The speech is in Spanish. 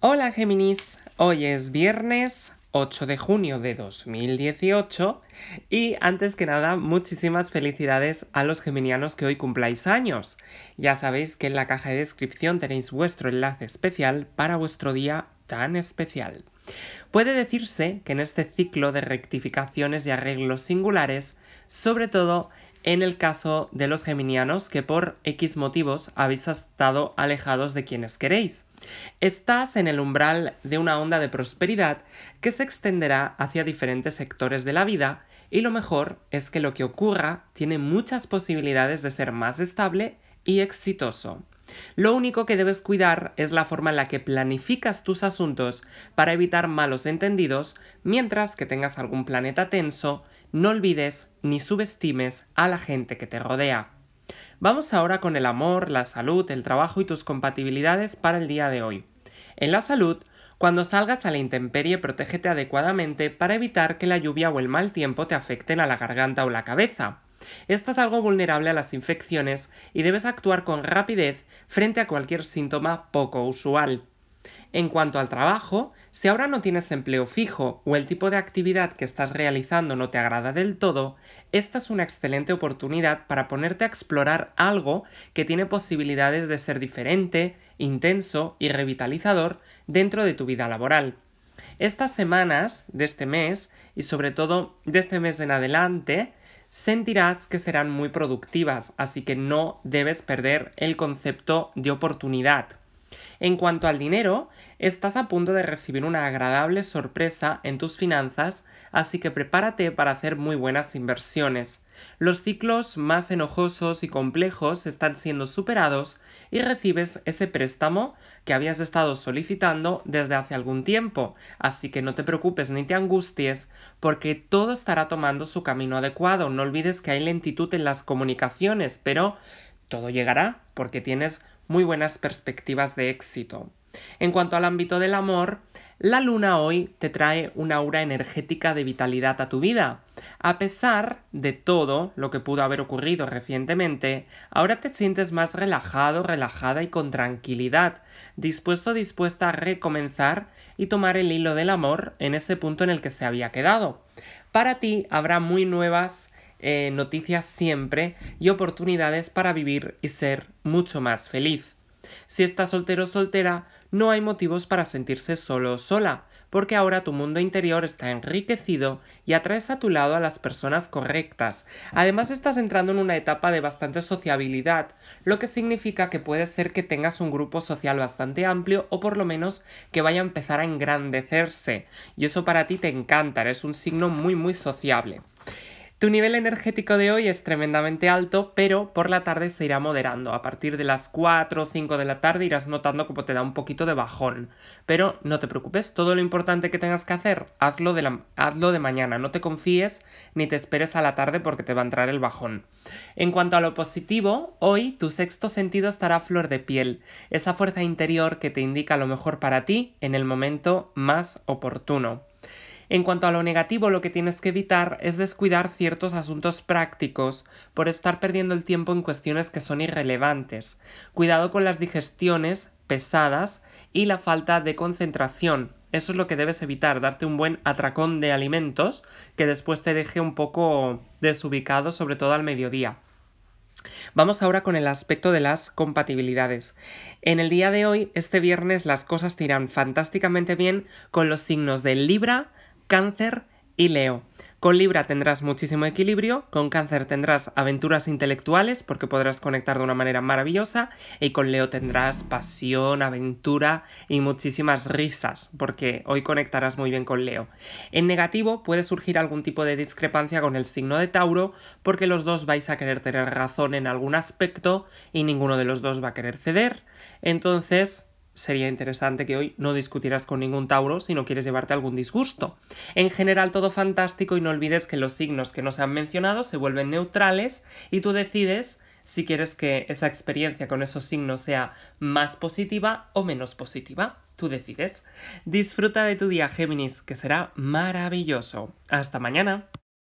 Hola Géminis, hoy es viernes 8 de junio de 2018 y antes que nada muchísimas felicidades a los geminianos que hoy cumpláis años. Ya sabéis que en la caja de descripción tenéis vuestro enlace especial para vuestro día tan especial. Puede decirse que en este ciclo de rectificaciones y arreglos singulares, sobre todo en el caso de los geminianos que por X motivos habéis estado alejados de quienes queréis. Estás en el umbral de una onda de prosperidad que se extenderá hacia diferentes sectores de la vida y lo mejor es que lo que ocurra tiene muchas posibilidades de ser más estable y exitoso. Lo único que debes cuidar es la forma en la que planificas tus asuntos para evitar malos entendidos mientras que tengas algún planeta tenso, no olvides ni subestimes a la gente que te rodea. Vamos ahora con el amor, la salud, el trabajo y tus compatibilidades para el día de hoy. En la salud, cuando salgas a la intemperie, protégete adecuadamente para evitar que la lluvia o el mal tiempo te afecten a la garganta o la cabeza. Estás algo vulnerable a las infecciones y debes actuar con rapidez frente a cualquier síntoma poco usual. En cuanto al trabajo, si ahora no tienes empleo fijo o el tipo de actividad que estás realizando no te agrada del todo, esta es una excelente oportunidad para ponerte a explorar algo que tiene posibilidades de ser diferente, intenso y revitalizador dentro de tu vida laboral. Estas semanas de este mes y sobre todo de este mes en adelante, sentirás que serán muy productivas, así que no debes perder el concepto de oportunidad. En cuanto al dinero, estás a punto de recibir una agradable sorpresa en tus finanzas, así que prepárate para hacer muy buenas inversiones. Los ciclos más enojosos y complejos están siendo superados y recibes ese préstamo que habías estado solicitando desde hace algún tiempo, así que no te preocupes ni te angusties porque todo estará tomando su camino adecuado. No olvides que hay lentitud en las comunicaciones, pero todo llegará porque tienes muy buenas perspectivas de éxito. En cuanto al ámbito del amor, la luna hoy te trae una aura energética de vitalidad a tu vida. A pesar de todo lo que pudo haber ocurrido recientemente, ahora te sientes más relajado, relajada y con tranquilidad, dispuesto, dispuesta a recomenzar y tomar el hilo del amor en ese punto en el que se había quedado. Para ti habrá muy nuevas eh, noticias siempre y oportunidades para vivir y ser mucho más feliz. Si estás soltero o soltera, no hay motivos para sentirse solo o sola, porque ahora tu mundo interior está enriquecido y atraes a tu lado a las personas correctas. Además estás entrando en una etapa de bastante sociabilidad, lo que significa que puede ser que tengas un grupo social bastante amplio o por lo menos que vaya a empezar a engrandecerse. Y eso para ti te encanta, eres un signo muy muy sociable. Tu nivel energético de hoy es tremendamente alto, pero por la tarde se irá moderando. A partir de las 4 o 5 de la tarde irás notando como te da un poquito de bajón. Pero no te preocupes, todo lo importante que tengas que hacer, hazlo de, hazlo de mañana. No te confíes ni te esperes a la tarde porque te va a entrar el bajón. En cuanto a lo positivo, hoy tu sexto sentido estará flor de piel. Esa fuerza interior que te indica lo mejor para ti en el momento más oportuno. En cuanto a lo negativo, lo que tienes que evitar es descuidar ciertos asuntos prácticos por estar perdiendo el tiempo en cuestiones que son irrelevantes. Cuidado con las digestiones pesadas y la falta de concentración. Eso es lo que debes evitar, darte un buen atracón de alimentos que después te deje un poco desubicado, sobre todo al mediodía. Vamos ahora con el aspecto de las compatibilidades. En el día de hoy, este viernes, las cosas te irán fantásticamente bien con los signos de Libra, Cáncer y Leo. Con Libra tendrás muchísimo equilibrio, con Cáncer tendrás aventuras intelectuales porque podrás conectar de una manera maravillosa y con Leo tendrás pasión, aventura y muchísimas risas porque hoy conectarás muy bien con Leo. En negativo puede surgir algún tipo de discrepancia con el signo de Tauro porque los dos vais a querer tener razón en algún aspecto y ninguno de los dos va a querer ceder. Entonces sería interesante que hoy no discutieras con ningún Tauro si no quieres llevarte algún disgusto. En general todo fantástico y no olvides que los signos que no se han mencionado se vuelven neutrales y tú decides si quieres que esa experiencia con esos signos sea más positiva o menos positiva. Tú decides. Disfruta de tu día, Géminis, que será maravilloso. Hasta mañana.